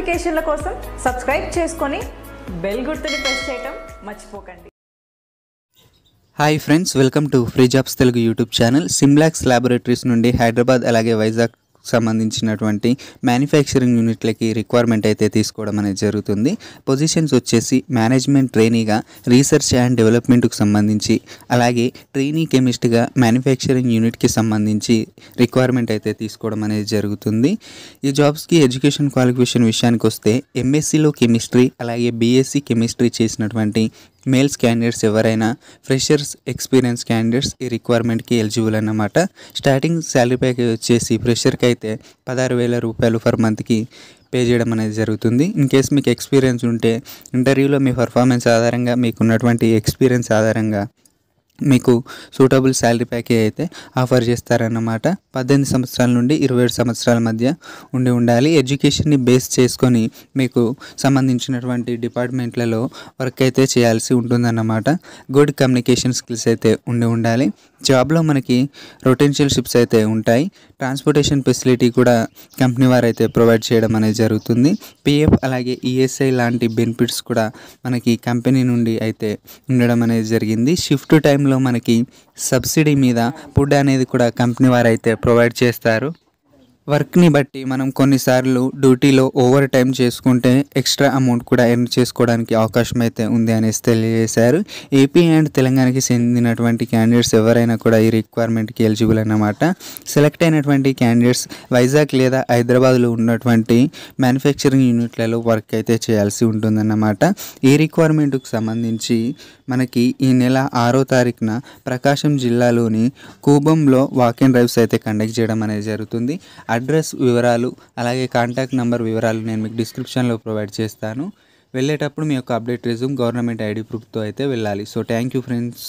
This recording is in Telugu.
నోటిఫికేషన్ల కోసం సబ్స్క్రైబ్ చేసుకొని బెల్ గుర్తుని ప్రెస్ చేయటం మర్చిపోకండి hi friends welcome to free jobs Telugu YouTube channel Simlax laboratories నుండి హైదరాబాద్ అలాగే వైజాగ్ సంబంధించినటువంటి మ్యానుఫ్యాక్చరింగ్ యూనిట్లకి రిక్వైర్మెంట్ అయితే తీసుకోవడం అనేది జరుగుతుంది పొజిషన్స్ వచ్చేసి మేనేజ్మెంట్ ట్రైనీగా రీసెర్చ్ అండ్ డెవలప్మెంట్కు సంబంధించి అలాగే ట్రైనీ కెమిస్ట్గా మ్యానుఫ్యాక్చరింగ్ యూనిట్కి సంబంధించి రిక్వైర్మెంట్ అయితే తీసుకోవడం అనేది జరుగుతుంది ఈ జాబ్స్కి ఎడ్యుకేషన్ క్వాలిఫికేషన్ విషయానికి వస్తే ఎంఎస్సిలో కెమిస్ట్రీ అలాగే బీఎస్సీ కెమిస్ట్రీ చేసినటువంటి మేల్స్ క్యాండిడేట్స్ ఎవరైనా ఫ్రెషర్స్ ఎక్స్పీరియన్స్ క్యాండిడేట్స్ ఈ రిక్వైర్మెంట్కి ఎలిజిబుల్ అన్నమాట స్టార్టింగ్ శాలరీ ప్యాకేజ్ వచ్చేసి ఫ్రెషర్కి అయితే పదహారు వేల రూపాయలు పర్ మంత్కి పే చేయడం అనేది జరుగుతుంది ఇన్ కేస్ మీకు ఎక్స్పీరియన్స్ ఉంటే ఇంటర్వ్యూలో మీ పర్ఫార్మెన్స్ ఆధారంగా మీకున్నటువంటి ఎక్స్పీరియన్స్ ఆధారంగా మీకు సూటబుల్ శాలరీ ప్యాకేజ్ అయితే ఆఫర్ చేస్తారన్నమాట పద్దెనిమిది సంవత్సరాల నుండి ఇరవై ఏడు సంవత్సరాల మధ్య ఉండి ఉండాలి ఎడ్యుకేషన్ని బేస్ చేసుకొని మీకు సంబంధించినటువంటి డిపార్ట్మెంట్లలో వర్క్ అయితే చేయాల్సి ఉంటుందన్నమాట గుడ్ కమ్యూనికేషన్ స్కిల్స్ అయితే ఉండి ఉండాలి జాబ్లో మనకి రొటెన్షియల్ షిప్స్ అయితే ఉంటాయి ట్రాన్స్పోర్టేషన్ ఫెసిలిటీ కూడా కంపెనీ వారు అయితే ప్రొవైడ్ చేయడం అనేది జరుగుతుంది పిఎఫ్ అలాగే ఈఎస్ఐ లాంటి బెనిఫిట్స్ కూడా మనకి కంపెనీ నుండి అయితే ఉండడం అనేది జరిగింది షిఫ్ట్ టైంలో మనకి సబ్సిడీ మీద ఫుడ్ అనేది కూడా కంపెనీ వారు అయితే ప్రొవైడ్ చేస్తారు వర్క్ని బట్టి మనం కొన్నిసార్లు డ్యూటీలో ఓవర్ టైం చేసుకుంటే ఎక్స్ట్రా అమౌంట్ కూడా ఎర్న్ చేసుకోవడానికి అవకాశం అయితే ఉంది అనేసి తెలియజేశారు ఏపీ అండ్ తెలంగాణకి చెందినటువంటి క్యాండిడేట్స్ ఎవరైనా కూడా ఈ రిక్వైర్మెంట్కి ఎలిజిబుల్ అన్నమాట సెలెక్ట్ అయినటువంటి క్యాండిడేట్స్ వైజాగ్ లేదా హైదరాబాద్లో ఉన్నటువంటి మ్యానుఫ్యాక్చరింగ్ యూనిట్లలో వర్క్ అయితే చేయాల్సి ఉంటుందన్నమాట ఈ రిక్వైర్మెంట్కు సంబంధించి మనకి ఈ నెల ఆరో తారీఖున ప్రకాశం జిల్లాలోని కూబంలో వాక్ అండ్ డ్రైవ్స్ అయితే కండక్ట్ చేయడం అనేది జరుగుతుంది అడ్రస్ వివరాలు అలాగే కాంటాక్ట్ నెంబర్ వివరాలు నేను మీకు డిస్క్రిప్షన్లో ప్రొవైడ్ చేస్తాను వెళ్ళేటప్పుడు మీ యొక్క అప్డేట్ రిజ్యూమ్ గవర్నమెంట్ ఐడి ప్రూఫ్తో అయితే వెళ్ళాలి సో థ్యాంక్ యూ ఫ్రెండ్స్